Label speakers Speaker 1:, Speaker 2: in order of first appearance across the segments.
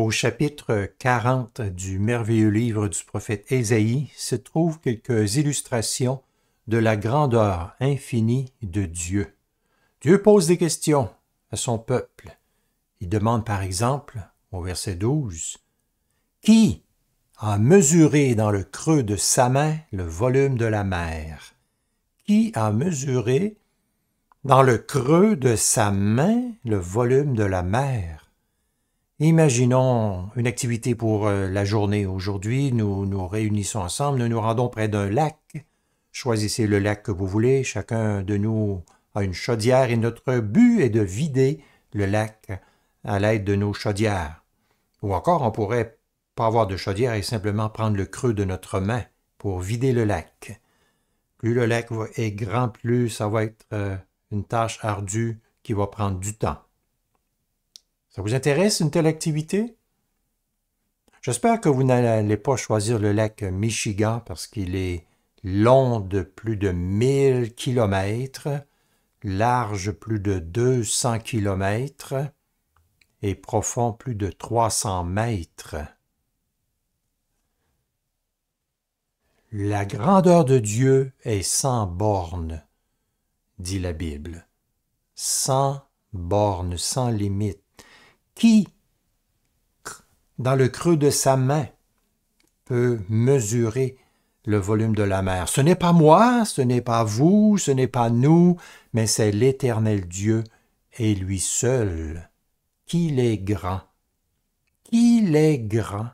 Speaker 1: Au chapitre 40 du merveilleux livre du prophète Ésaïe se trouvent quelques illustrations de la grandeur infinie de Dieu. Dieu pose des questions à son peuple. Il demande par exemple, au verset 12, Qui a mesuré dans le creux de sa main le volume de la mer Qui a mesuré dans le creux de sa main le volume de la mer Imaginons une activité pour euh, la journée. Aujourd'hui, nous nous réunissons ensemble, nous nous rendons près d'un lac. Choisissez le lac que vous voulez, chacun de nous a une chaudière et notre but est de vider le lac à l'aide de nos chaudières. Ou encore, on pourrait pas avoir de chaudière et simplement prendre le creux de notre main pour vider le lac. Plus le lac est grand, plus ça va être euh, une tâche ardue qui va prendre du temps. Ça vous intéresse une telle activité? J'espère que vous n'allez pas choisir le lac Michigan parce qu'il est long de plus de 1000 km, large plus de 200 km et profond plus de 300 mètres. La grandeur de Dieu est sans bornes, dit la Bible, sans bornes, sans limite qui, dans le creux de sa main, peut mesurer le volume de la mer Ce n'est pas moi, ce n'est pas vous, ce n'est pas nous, mais c'est l'Éternel Dieu et lui seul. Qu'il est grand. Qu'il est grand.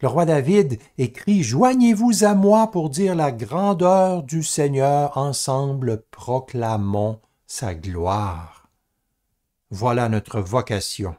Speaker 1: Le roi David écrit Joignez-vous à moi pour dire la grandeur du Seigneur, ensemble proclamons sa gloire. Voilà notre vocation.